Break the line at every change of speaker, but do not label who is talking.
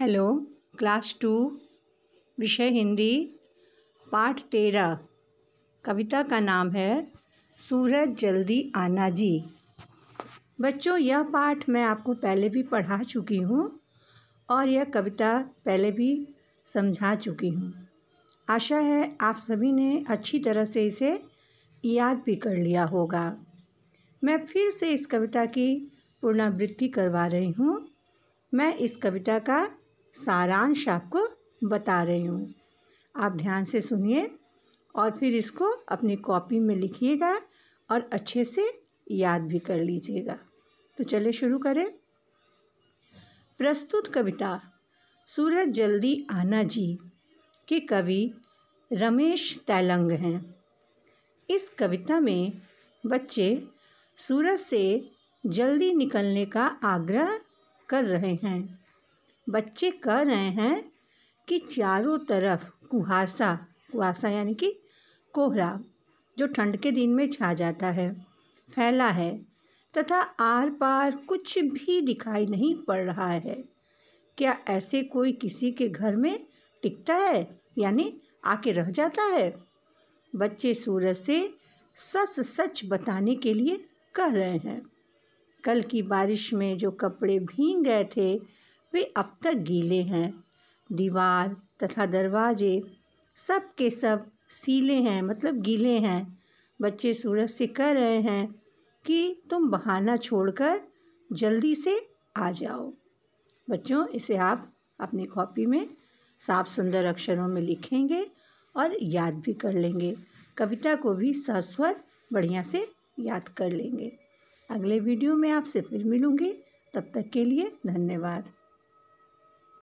hello class to विषय हिंदी पाठ तेरह कविता का नाम है सूरज जल्दी आना जी बच्चों यह पाठ मैं आपको पहले भी पढ़ा चुकी हूँ और यह कविता पहले भी समझा चुकी हूँ आशा है आप सभी ने अच्छी तरह से इसे याद भी कर लिया होगा मैं फिर से इस कविता की पुनरावृत्ति करवा रही हूँ मैं इस कविता का सारांश आपको बता रही हूँ आप ध्यान से सुनिए और फिर इसको अपनी कॉपी में लिखिएगा और अच्छे से याद भी कर लीजिएगा तो चले शुरू करें प्रस्तुत कविता सूरज जल्दी आना जी के कवि रमेश तैलंग हैं इस कविता में बच्चे सूरज से जल्दी निकलने का आग्रह कर रहे हैं बच्चे कह रहे हैं कि चारों तरफ कुहासा कुहासा यानी कि कोहरा जो ठंड के दिन में छा जाता है फैला है तथा आर पार कुछ भी दिखाई नहीं पड़ रहा है क्या ऐसे कोई किसी के घर में टिकता है यानी आके रह जाता है बच्चे सूरज से सच सच बताने के लिए कह रहे हैं कल की बारिश में जो कपड़े भींग गए थे वे अब तक गीले हैं दीवार तथा दरवाजे सब के सब सीले हैं मतलब गीले हैं बच्चे सूरज से कह रहे हैं कि तुम बहाना छोड़कर जल्दी से आ जाओ बच्चों इसे आप अपनी कॉपी में साफ सुंदर अक्षरों में लिखेंगे और याद भी कर लेंगे कविता को भी सस्वर बढ़िया से याद कर लेंगे अगले वीडियो में आपसे फिर मिलूँगी तब तक के लिए धन्यवाद